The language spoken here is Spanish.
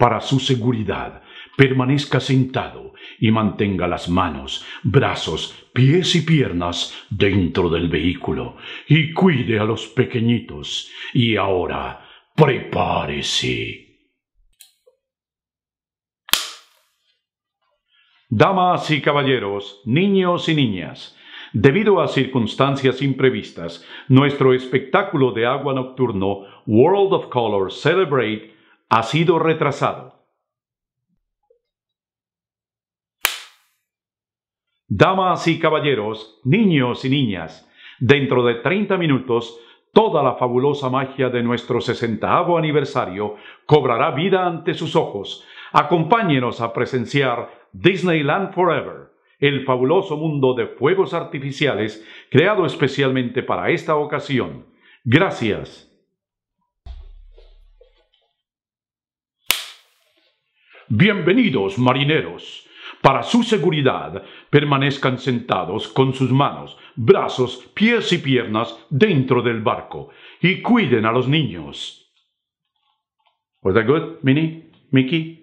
Para su seguridad, permanezca sentado y mantenga las manos, brazos, pies y piernas dentro del vehículo y cuide a los pequeñitos. Y ahora, prepárese. Damas y caballeros, niños y niñas, Debido a circunstancias imprevistas, nuestro espectáculo de agua nocturno World of Color Celebrate ha sido retrasado. Damas y caballeros, niños y niñas, dentro de 30 minutos, toda la fabulosa magia de nuestro 60 aniversario cobrará vida ante sus ojos. Acompáñenos a presenciar Disneyland Forever, el fabuloso mundo de fuegos artificiales creado especialmente para esta ocasión. Gracias. Bienvenidos, marineros. Para su seguridad, permanezcan sentados con sus manos, brazos, pies y piernas dentro del barco y cuiden a los niños. Was that good, Minnie? Mickey?